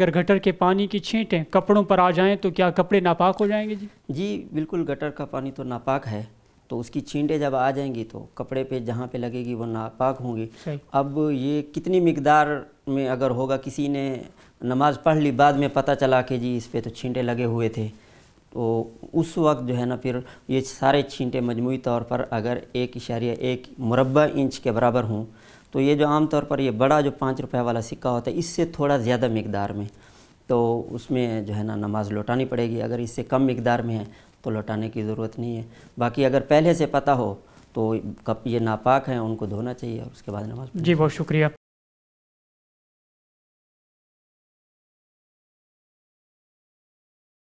अगर गटर के पानी की छींटें कपड़ों पर आ जाएं तो क्या कपड़े नापाक हो जाएंगे जी जी बिल्कुल गटर का पानी तो नापाक है तो उसकी छींटें जब आ जाएंगी तो कपड़े पे जहाँ पे लगेगी वो नापाक होंगी अब ये कितनी मकदार में अगर होगा किसी ने नमाज़ पढ़ ली बाद में पता चला कि जी इस पर तो छींटे लगे हुए थे तो उस वक्त जो है ना फिर ये सारे छींटे मजमू तौर पर अगर एक इशारिया एक मुरबा इंच के बराबर हों तो ये जो आम तौर पर ये बड़ा जो पाँच रुपये वाला सिक्का होता है इससे थोड़ा ज़्यादा मकदार में तो उसमें जो है ना नमाज़ लौटानी पड़ेगी अगर इससे कम मकदार में है तो लौटाने की ज़रूरत नहीं है बाकी अगर पहले से पता हो तो कप ये नापाक हैं उनको धोना चाहिए और उसके बाद नमाज जी बहुत शुक्रिया